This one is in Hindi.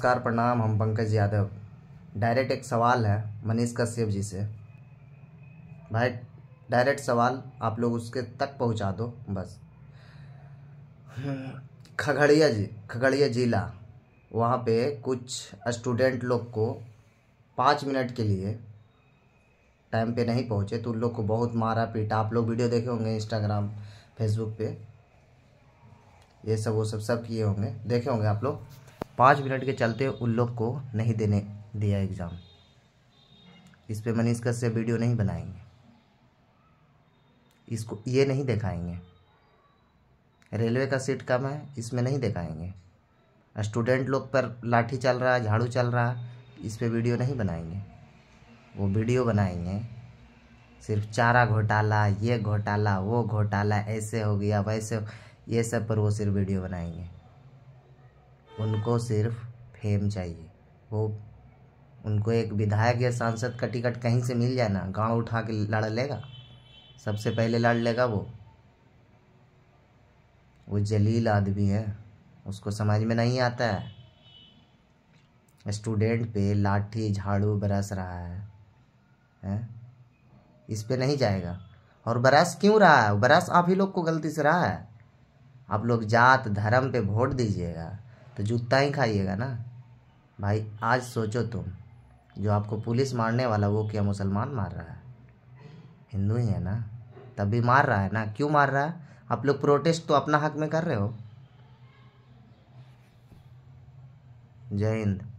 नमस्कार प्रणाम हम पंकज यादव डायरेक्ट एक सवाल है मनीष कश्यप जी से भाई डायरेक्ट सवाल आप लोग उसके तक पहुंचा दो बस खगड़िया जी खगड़िया जिला वहाँ पे कुछ स्टूडेंट लोग को पाँच मिनट के लिए टाइम पे नहीं पहुँचे तो उन लोग को बहुत मारा पीटा आप लोग वीडियो देखे होंगे इंस्टाग्राम फेसबुक पे ये सब वो सब सब किए होंगे देखे होंगे आप लोग पाँच मिनट के चलते उन लोग को नहीं देने दिया एग्ज़ाम इस पर मनीष कश्य वीडियो नहीं बनाएंगे इसको ये नहीं दिखाएंगे रेलवे का सीट कम है इसमें नहीं दिखाएंगे स्टूडेंट लोग पर लाठी चल रहा है झाड़ू चल रहा है इस पर वीडियो नहीं बनाएंगे वो वीडियो बनाएंगे सिर्फ चारा घोटाला ये घोटाला वो घोटाला ऐसे हो गया वैसे ये सब पर वो सिर्फ वीडियो बनाएंगे उनको सिर्फ फेम चाहिए वो उनको एक विधायक या सांसद का टिकट कहीं से मिल जाए ना गाँव उठा के लड़ लेगा सबसे पहले लड़ लेगा वो वो जलील आदमी है उसको समझ में नहीं आता है स्टूडेंट पे लाठी झाड़ू बरस रहा है हैं इस पे नहीं जाएगा और बरस क्यों रहा है बरस आप ही लोग को गलती से रहा है आप लोग जात धर्म पे वोट दीजिएगा तो जूता ही खाइएगा ना भाई आज सोचो तुम जो आपको पुलिस मारने वाला वो क्या मुसलमान मार रहा है हिंदू ही है ना तभी मार रहा है ना क्यों मार रहा है आप लोग प्रोटेस्ट तो अपना हक में कर रहे हो जय हिंद